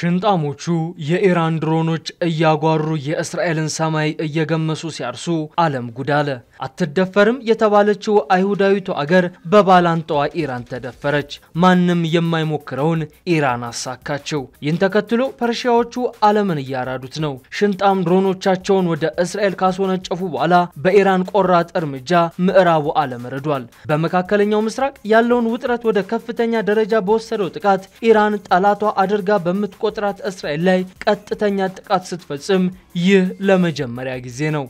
ሽንጣሞቹ የኢራን ድሮኖች እያጓሩ የእስራኤልን ሰማይ እየገመሱ ሲያርሱ ዓለም ጉድ አለ። አትደፈርም የተባለችው አይሁዳዊቱ አገር በባላንጣዋ ኢራን ተደፈረች። ማንም የማይሞክረውን ኢራን አሳካቸው። ይህን ተከትሎ ፐርሺያዎቹ ዓለምን እያራዱት ነው። ሽንጣም ድሮኖቻቸውን ወደ እስራኤል ካስወነጨፉ በኋላ በኢራን ቆራጥ እርምጃ ምዕራቡ ዓለም ረዷል። በመካከለኛው ምስራቅ ያለውን ውጥረት ወደ ከፍተኛ ደረጃ በወሰደው ጥቃት ኢራን ጠላቷ አድርጋ በምትቆ በቆጥራት እስራኤል ላይ ቀጥተኛ ጥቃት ስትፈጽም ይህ ለመጀመሪያ ጊዜ ነው።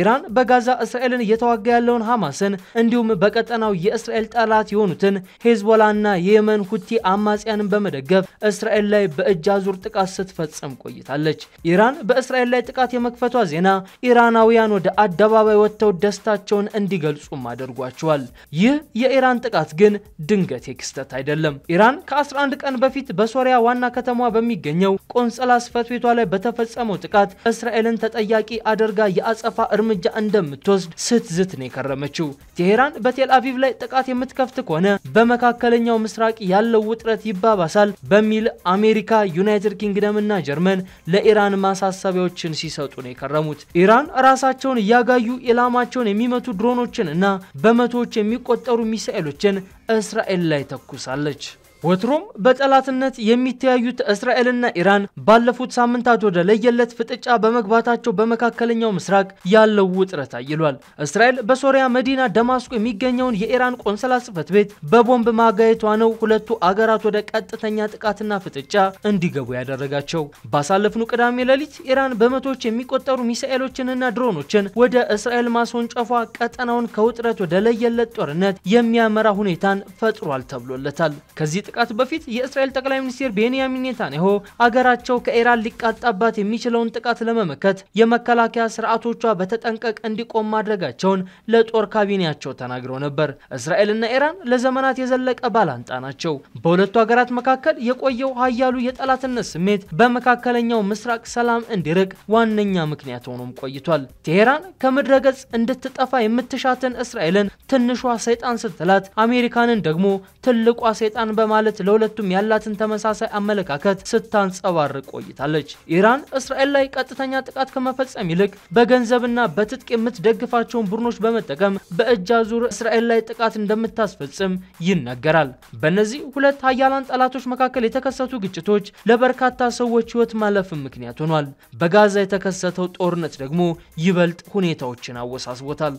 ኢራን በጋዛ እስራኤልን እየተዋጋ ያለውን ሐማስን እንዲሁም በቀጠናው የእስራኤል ጠላት የሆኑትን ሄዝቦላና የየመን ሁቲ አማጽያንን በመደገፍ እስራኤል ላይ በእጅ አዙር ጥቃት ስትፈጽም ቆይታለች። ኢራን በእስራኤል ላይ ጥቃት የመክፈቷ ዜና ኢራናውያን ወደ አደባባይ ወጥተው ደስታቸውን እንዲገልጹም አድርጓቸዋል። ይህ የኢራን ጥቃት ግን ድንገት የክስተት አይደለም። ኢራን ከ11 ቀን በፊት በሶሪያ ዋና ከተማ በሚገኘው ቆንጸላ ስፈት ቤቷ ላይ በተፈጸመው ጥቃት እስራኤልን ተጠያቂ አድርጋ የአጸፋ እርምጃ እንደምትወስድ ስትዝት ነው የከረመችው። ቴሄራን አቪቭ ላይ ጥቃት የምትከፍት ከሆነ በመካከለኛው ምስራቅ ያለው ውጥረት ይባባሳል በሚል አሜሪካ፣ ዩናይትድ ኪንግደም እና ጀርመን ለኢራን ማሳሰቢያዎችን ሲሰጡ ነው የከረሙት። ኢራን ራሳቸውን እያጋዩ ኢላማቸውን የሚመቱ ድሮኖችን እና በመቶዎች የሚቆጠሩ ሚሳኤሎችን እስራኤል ላይ ተኩሳለች። ወትሮም በጠላትነት የሚተያዩት እስራኤልና ኢራን ባለፉት ሳምንታት ወደ ለየለት ፍጥጫ በመግባታቸው በመካከለኛው ምስራቅ ያለው ውጥረት አይሏል። እስራኤል በሶሪያ መዲና ደማስቆ የሚገኘውን የኢራን ቆንሰላ ጽሕፈት ቤት በቦምብ ማጋየቷ ነው ሁለቱ አገራት ወደ ቀጥተኛ ጥቃትና ፍጥጫ እንዲገቡ ያደረጋቸው። ባሳለፍኑ ቅዳሜ ሌሊት ኢራን በመቶዎች የሚቆጠሩ ሚሳኤሎችንና ድሮኖችን ወደ እስራኤል ማስወንጨፏ ቀጠናውን ከውጥረት ወደ ለየለት ጦርነት የሚያመራ ሁኔታን ፈጥሯል ተብሎለታል። ከዚህ ጥቃት በፊት የእስራኤል ጠቅላይ ሚኒስትር ቤንያሚን ኔታንያሁ አገራቸው ከኢራን ሊቃጣባት የሚችለውን ጥቃት ለመመከት የመከላከያ ስርዓቶቿ በተጠንቀቅ እንዲቆም ማድረጋቸውን ለጦር ካቢኔያቸው ተናግረው ነበር። እስራኤልና ኢራን ለዘመናት የዘለቀ ባላንጣ ናቸው። በሁለቱ ሀገራት መካከል የቆየው ሀያሉ የጠላትነት ስሜት በመካከለኛው ምስራቅ ሰላም እንዲርቅ ዋነኛ ምክንያት ሆኖም ቆይቷል። ቴሄራን ከምድረ ገጽ እንድትጠፋ የምትሻትን እስራኤልን ትንሿ ሰይጣን ስትላት አሜሪካንን ደግሞ ትልቋ ሰይጣን በማለት በማለት ለሁለቱም ያላትን ተመሳሳይ አመለካከት ስታንጸባርቅ ቆይታለች። ኢራን እስራኤል ላይ ቀጥተኛ ጥቃት ከመፈጸም ይልቅ በገንዘብና በትጥቅ የምትደግፋቸውን ቡድኖች በመጠቀም በእጅ አዙር እስራኤል ላይ ጥቃት እንደምታስፈጽም ይነገራል። በእነዚህ ሁለት ሀያላን ጠላቶች መካከል የተከሰቱ ግጭቶች ለበርካታ ሰዎች ህይወት ማለፍም ምክንያት ሆኗል። በጋዛ የተከሰተው ጦርነት ደግሞ ይበልጥ ሁኔታዎችን አወሳስቦታል።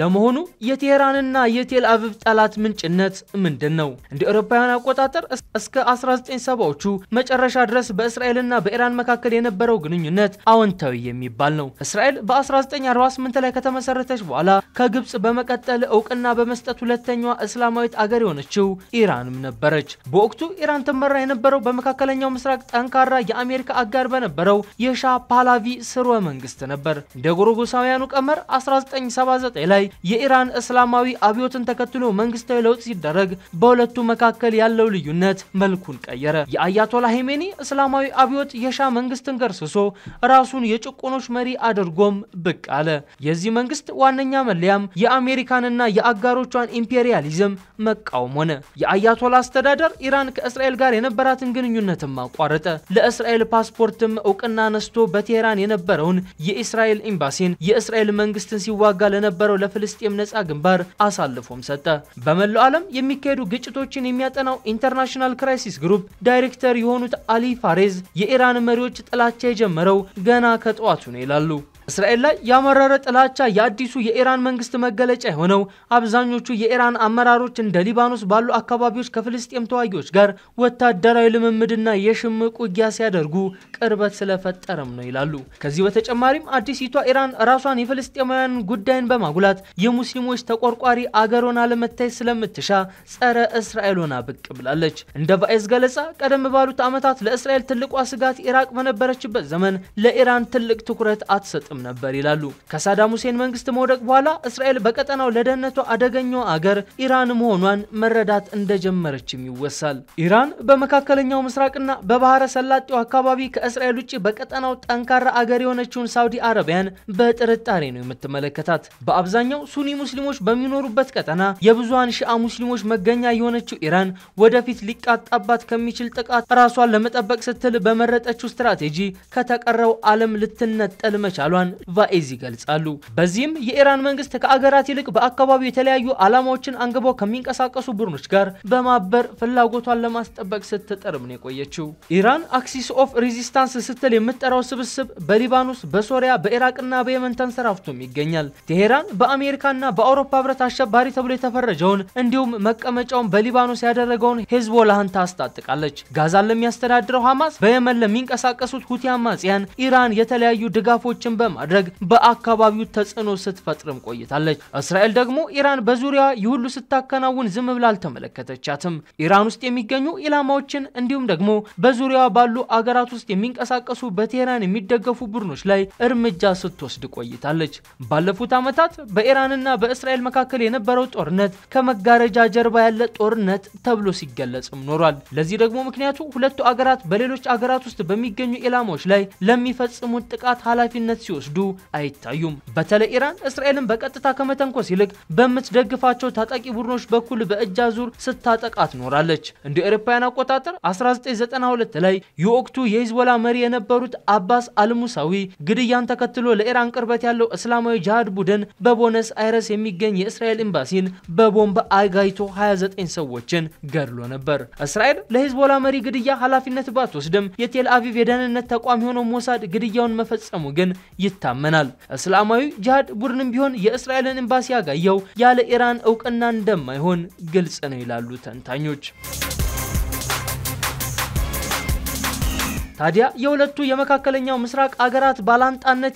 ለመሆኑ የቴህራንና የቴል አቪቭ ጠላት ምንጭነት ምንድን ነው? እንደ አውሮፓውያን አቆጣጠር እስከ 1970ዎቹ መጨረሻ ድረስ በእስራኤልና በኢራን መካከል የነበረው ግንኙነት አዎንታዊ የሚባል ነው። እስራኤል በ1948 ላይ ከተመሰረተች በኋላ ከግብፅ በመቀጠል እውቅና በመስጠት ሁለተኛዋ እስላማዊት አገር የሆነችው ኢራንም ነበረች። በወቅቱ ኢራን ትመራ የነበረው በመካከለኛው ምስራቅ ጠንካራ የአሜሪካ አጋር በነበረው የሻ ፓላቪ ስርወ መንግስት ነበር። እንደ ጎርጎሮሳውያኑ ቀመር 1979 ላይ የኢራን እስላማዊ አብዮትን ተከትሎ መንግስታዊ ለውጥ ሲደረግ በሁለቱ መካከል ያለው ልዩነት መልኩን ቀየረ። የአያቶላ ሄሜኒ እስላማዊ አብዮት የሻ መንግስትን ገርስሶ ራሱን የጭቆኖች መሪ አድርጎም ብቅ አለ። የዚህ መንግስት ዋነኛ መለያም የአሜሪካንና የአጋሮቿን ኢምፔሪያሊዝም መቃወም ሆነ። የአያቶላ አስተዳደር ኢራን ከእስራኤል ጋር የነበራትን ግንኙነትም አቋረጠ። ለእስራኤል ፓስፖርትም እውቅና ነስቶ በቴህራን የነበረውን የእስራኤል ኤምባሲን የእስራኤል መንግስትን ሲዋጋ ለነበረው ለፍልስጤም ነጻ ግንባር አሳልፎም ሰጠ። በመላው ዓለም የሚካሄዱ ግጭቶችን የሚያጠናው ኢንተርናሽናል ክራይሲስ ግሩፕ ዳይሬክተር የሆኑት አሊ ፋሬዝ የኢራን መሪዎች ጥላቻ የጀመረው ገና ከጠዋቱ ነው ይላሉ። እስራኤል ላይ ያመረረ ጥላቻ የአዲሱ የኢራን መንግስት መገለጫ የሆነው አብዛኞቹ የኢራን አመራሮች እንደ ሊባኖስ ባሉ አካባቢዎች ከፍልስጤም ተዋጊዎች ጋር ወታደራዊ ልምምድና የሽምቅ ውጊያ ሲያደርጉ ቅርበት ስለፈጠረም ነው ይላሉ። ከዚህ በተጨማሪም አዲሲቷ ኢራን ራሷን የፍልስጤማውያን ጉዳይን በማጉላት የሙስሊሞች ተቆርቋሪ አገሮን አለመታየት ስለምትሻ ጸረ እስራኤል ሆና ብቅ ብላለች። እንደ ቫኤስ ገለጻ ቀደም ባሉት ዓመታት ለእስራኤል ትልቋ ስጋት ኢራቅ በነበረችበት ዘመን ለኢራን ትልቅ ትኩረት አትሰጥም አይጠብቅም ነበር ይላሉ። ከሳዳም ሁሴን መንግስት መውደቅ በኋላ እስራኤል በቀጠናው ለደህንነቷ አደገኛው አገር ኢራን መሆኗን መረዳት እንደጀመረችም ይወሳል። ኢራን በመካከለኛው ምስራቅና በባህረ ሰላጤው አካባቢ ከእስራኤል ውጭ በቀጠናው ጠንካራ አገር የሆነችውን ሳውዲ አረቢያን በጥርጣሬ ነው የምትመለከታት። በአብዛኛው ሱኒ ሙስሊሞች በሚኖሩበት ቀጠና የብዙሀን ሺአ ሙስሊሞች መገኛ የሆነችው ኢራን ወደፊት ሊቃጣባት ከሚችል ጥቃት ራሷን ለመጠበቅ ስትል በመረጠችው ስትራቴጂ ከተቀረው ዓለም ልትነጠል መቻሏን ኢራን ቫኤዝ ይገልጻሉ። በዚህም የኢራን መንግስት ከአገራት ይልቅ በአካባቢው የተለያዩ ዓላማዎችን አንግበው ከሚንቀሳቀሱ ቡድኖች ጋር በማበር ፍላጎቷን ለማስጠበቅ ስትጥርም ነው የቆየችው። ኢራን አክሲስ ኦፍ ሬዚስታንስ ስትል የምትጠራው ስብስብ በሊባኖስ፣ በሶሪያ፣ በኢራቅና በየመን ተንሰራፍቶም ይገኛል። ቴሄራን በአሜሪካና በአውሮፓ ህብረት አሸባሪ ተብሎ የተፈረጀውን እንዲሁም መቀመጫውን በሊባኖስ ያደረገውን ሄዝቦላህን ታስታጥቃለች። ጋዛን ለሚያስተዳድረው ሐማስ፣ በየመን ለሚንቀሳቀሱት ሁቲ አማጽያን ኢራን የተለያዩ ድጋፎችን በማ በማድረግ በአካባቢው ተጽዕኖ ስትፈጥርም ቆይታለች። እስራኤል ደግሞ ኢራን በዙሪያ ይሁሉ ስታከናውን ዝም ብላ አልተመለከተቻትም። ኢራን ውስጥ የሚገኙ ኢላማዎችን እንዲሁም ደግሞ በዙሪያ ባሉ አገራት ውስጥ የሚንቀሳቀሱ በቴህራን የሚደገፉ ቡድኖች ላይ እርምጃ ስትወስድ ቆይታለች። ባለፉት ዓመታት በኢራንና በእስራኤል መካከል የነበረው ጦርነት ከመጋረጃ ጀርባ ያለ ጦርነት ተብሎ ሲገለጽም ኖሯል። ለዚህ ደግሞ ምክንያቱ ሁለቱ አገራት በሌሎች አገራት ውስጥ በሚገኙ ኢላማዎች ላይ ለሚፈጽሙት ጥቃት ኃላፊነት ሲወስዱ ሲወስዱ አይታዩም። በተለይ ኢራን እስራኤልን በቀጥታ ከመተንኮስ ይልቅ በምትደግፋቸው ታጣቂ ቡድኖች በኩል በእጅ አዙር ስታጠቃ ትኖራለች። እንደ ኤሮፓውያን አቆጣጠር 1992 ላይ የወቅቱ የሂዝቦላ መሪ የነበሩት አባስ አልሙሳዊ ግድያን ተከትሎ ለኢራን ቅርበት ያለው እስላማዊ ጅሃድ ቡድን በቦነስ አይረስ የሚገኝ የእስራኤል ኤምባሲን በቦምብ አጋይቶ 29 ሰዎችን ገድሎ ነበር። እስራኤል ለሂዝቦላ መሪ ግድያ ኃላፊነት ባትወስድም የቴል አቪቭ የደህንነት ተቋም የሆነው ሞሳድ ግድያውን መፈጸሙ ግን ይታመናል። እስላማዊ ጂሃድ ቡድንም ቢሆን የእስራኤልን ኤምባሲ ያጋየው ያለ ኢራን እውቅና እንደማይሆን ግልጽ ነው ይላሉ ተንታኞች። ታዲያ የሁለቱ የመካከለኛው ምስራቅ አገራት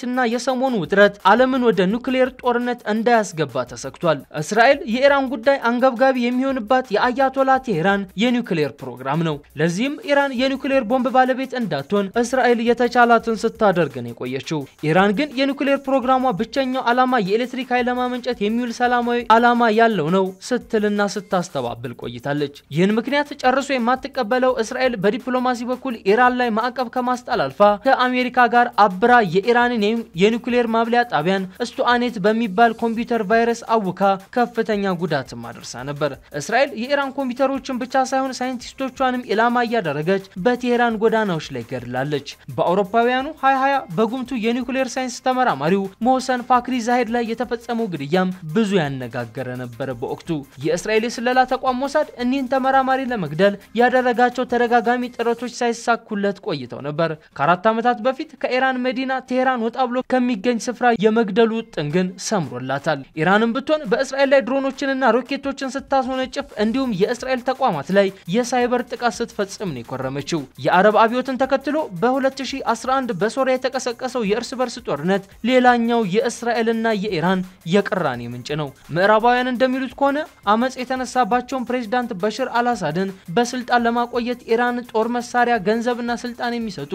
እና የሰሞኑ ውጥረት ዓለምን ወደ ኑክሌር ጦርነት እንዳያስገባ ተሰግቷል። እስራኤል የኢራን ጉዳይ አንገብጋቢ የሚሆንባት የአያቶላ ቴህራን የኒክሌር ፕሮግራም ነው። ለዚህም ኢራን የኒክሌር ቦምብ ባለቤት እንዳትሆን እስራኤል የተቻላትን ስታደርግ ነው የቆየችው። ኢራን ግን የኒክሌር ፕሮግራሟ ብቸኛው ዓላማ የኤሌክትሪክ ኃይል ለማመንጨት የሚውል ሰላማዊ ዓላማ ያለው ነው ስትልና ስታስተባብል ቆይታለች። ይህን ምክንያት ጨርሶ የማትቀበለው እስራኤል በዲፕሎማሲ በኩል ኢራን ላይ ማዕ ማዕቀብ ከማስጣል አልፋ ከአሜሪካ ጋር አብራ የኢራንን የኒኩሌር ማብለያ ጣቢያን እስቱአኔት በሚባል ኮምፒውተር ቫይረስ አውካ ከፍተኛ ጉዳትም አድርሳ ነበር። እስራኤል የኢራን ኮምፒውተሮችን ብቻ ሳይሆን ሳይንቲስቶቿንም ኢላማ እያደረገች በቴሄራን ጎዳናዎች ላይ ገድላለች። በአውሮፓውያኑ 2020 በጉምቱ የኒኩሌር ሳይንስ ተመራማሪው ሞሰን ፋክሪ ዛሄድ ላይ የተፈጸመው ግድያም ብዙ ያነጋገረ ነበረ። በወቅቱ የእስራኤል የስለላ ተቋም ሞሳድ እኒህን ተመራማሪ ለመግደል ያደረጋቸው ተደጋጋሚ ጥረቶች ሳይሳኩለት ቆየ ቆይተው ነበር። ከአራት ዓመታት በፊት ከኢራን መዲና ቴሄራን ወጣ ብሎ ከሚገኝ ስፍራ የመግደሉ ጥንግን ግን ሰምሮላታል። ኢራንም ብትሆን በእስራኤል ላይ ድሮኖችንና ሮኬቶችን ስታስወነጭፍ እንዲሁም የእስራኤል ተቋማት ላይ የሳይበር ጥቃት ስትፈጽም ነው የኮረመችው። የአረብ አብዮትን ተከትሎ በ2011 በሶሪያ የተቀሰቀሰው የእርስ በርስ ጦርነት ሌላኛው የእስራኤልና የኢራን የቅራኔ ምንጭ ነው። ምዕራባውያን እንደሚሉት ከሆነ አመፅ የተነሳባቸውን ፕሬዚዳንት በሽር አልአሳድን በስልጣን ለማቆየት ኢራን ጦር መሳሪያ፣ ገንዘብና ስልጣን ስልጣን የሚሰጡ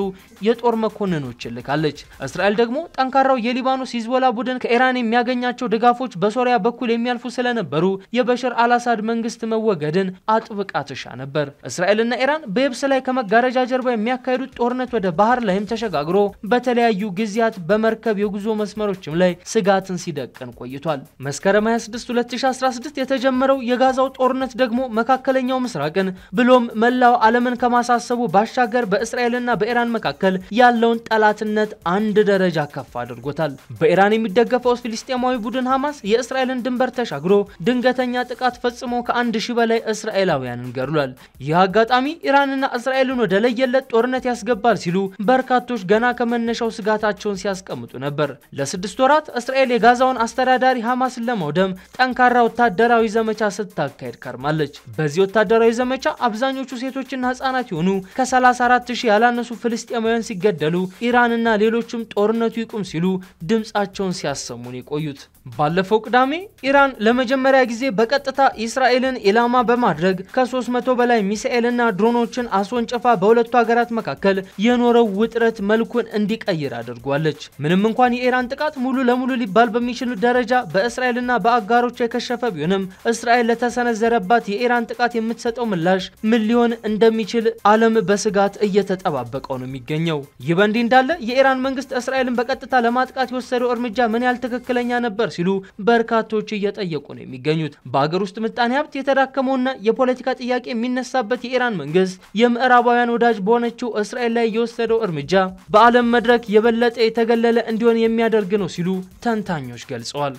የጦር መኮንኖች ልካለች። እስራኤል ደግሞ ጠንካራው የሊባኖስ ሂዝቦላ ቡድን ከኢራን የሚያገኛቸው ድጋፎች በሶሪያ በኩል የሚያልፉ ስለነበሩ የበሽር አልአሳድ መንግስት መወገድን አጥብቃ ትሻ ነበር። እስራኤልና ኢራን በየብስ ላይ ከመጋረጃ ጀርባ የሚያካሄዱት ጦርነት ወደ ባህር ላይም ተሸጋግሮ በተለያዩ ጊዜያት በመርከብ የጉዞ መስመሮችም ላይ ስጋትን ሲደቅን ቆይቷል። መስከረም 26 2016 የተጀመረው የጋዛው ጦርነት ደግሞ መካከለኛው ምስራቅን ብሎም መላው ዓለምን ከማሳሰቡ ባሻገር በእስራኤልና በእስራኤልና በኢራን መካከል ያለውን ጠላትነት አንድ ደረጃ ከፍ አድርጎታል። በኢራን የሚደገፈው ፊልስጤማዊ ቡድን ሐማስ የእስራኤልን ድንበር ተሻግሮ ድንገተኛ ጥቃት ፈጽሞ ከአንድ ሺህ በላይ እስራኤላውያንን ገድሏል። ይህ አጋጣሚ ኢራንና እስራኤልን ወደ ለየለት ጦርነት ያስገባል ሲሉ በርካቶች ገና ከመነሻው ስጋታቸውን ሲያስቀምጡ ነበር። ለስድስት ወራት እስራኤል የጋዛውን አስተዳዳሪ ሐማስን ለማውደም ጠንካራ ወታደራዊ ዘመቻ ስታካሄድ ከርማለች። በዚህ ወታደራዊ ዘመቻ አብዛኞቹ ሴቶችና ህጻናት የሆኑ ከ34 ሺህ ያላነሱ ያላነሱ ፍልስጤማውያን ሲገደሉ ኢራንና ሌሎችም ጦርነቱ ይቁም ሲሉ ድምፃቸውን ሲያሰሙን የቆዩት ባለፈው ቅዳሜ ኢራን ለመጀመሪያ ጊዜ በቀጥታ እስራኤልን ኢላማ በማድረግ ከ300 በላይ ሚሳኤልና ድሮኖችን አስወንጭፋ በሁለቱ ሀገራት መካከል የኖረው ውጥረት መልኩን እንዲቀይር አድርጓለች። ምንም እንኳን የኢራን ጥቃት ሙሉ ለሙሉ ሊባል በሚችል ደረጃ በእስራኤልና በአጋሮች የከሸፈ ቢሆንም እስራኤል ለተሰነዘረባት የኢራን ጥቃት የምትሰጠው ምላሽ ምን ሊሆን እንደሚችል ዓለም በስጋት እየተጠባበ እየተጣበቀው ነው የሚገኘው። ይህ በእንዲህ እንዳለ የኢራን መንግስት እስራኤልን በቀጥታ ለማጥቃት የወሰደው እርምጃ ምን ያህል ትክክለኛ ነበር ሲሉ በርካቶች እየጠየቁ ነው የሚገኙት። በሀገር ውስጥ ምጣኔ ሀብት የተዳከመውና የፖለቲካ ጥያቄ የሚነሳበት የኢራን መንግስት የምዕራባውያን ወዳጅ በሆነችው እስራኤል ላይ የወሰደው እርምጃ በዓለም መድረክ የበለጠ የተገለለ እንዲሆን የሚያደርግ ነው ሲሉ ተንታኞች ገልጸዋል።